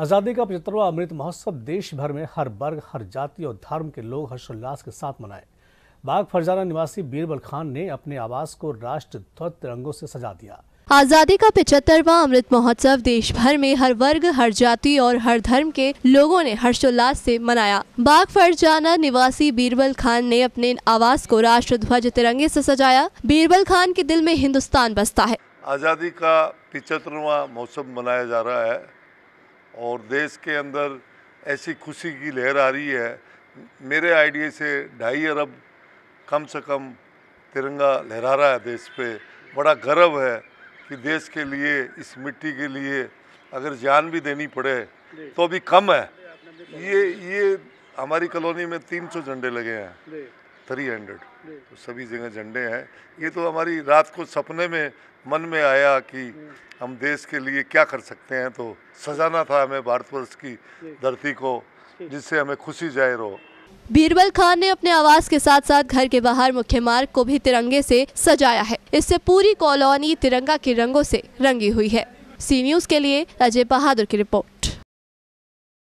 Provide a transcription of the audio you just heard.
आज़ादी का पचहत्तरवा अमृत महोत्सव देश भर में हर वर्ग हर जाति और धर्म के लोग हर्षोल्लास के साथ मनाए बाग फरजाना निवासी बीरबल खान ने अपने आवास को राष्ट्र ध्वज तिरंगों से सजा दिया आज़ादी का पिचहत्तरवा अमृत महोत्सव देश भर में हर वर्ग हर जाति और हर धर्म के लोगों ने हर्षोल्लास से मनाया बाग फरजाना निवासी बीरबल खान ने अपने आवास को राष्ट्र ध्वज तिरंगे से सजाया बीरबल खान के दिल में हिंदुस्तान बसता है आज़ादी का पिचहत्तरवा महोत्सव मनाया जा रहा है और देश के अंदर ऐसी खुशी की लहर आ रही है मेरे आइडिया से ढाई अरब कम से कम तिरंगा लहरा रहा है देश पे बड़ा गर्व है कि देश के लिए इस मिट्टी के लिए अगर जान भी देनी पड़े तो अभी कम है ये ये हमारी कॉलोनी में 300 झंडे लगे हैं थ्री हंड्रेड तो सभी जगह झंडे हैं ये तो हमारी रात को सपने में मन में आया कि हम देश के लिए क्या कर सकते हैं तो सजाना था हमें भारतवर्ष की धरती को जिससे हमें खुशी जाहिर हो बीरबल खान ने अपने आवास के साथ साथ घर के बाहर मुख्य मार्ग को भी तिरंगे से सजाया है इससे पूरी कॉलोनी तिरंगा के रंगों से रंगी हुई है सी न्यूज के लिए अजय बहादुर की रिपोर्ट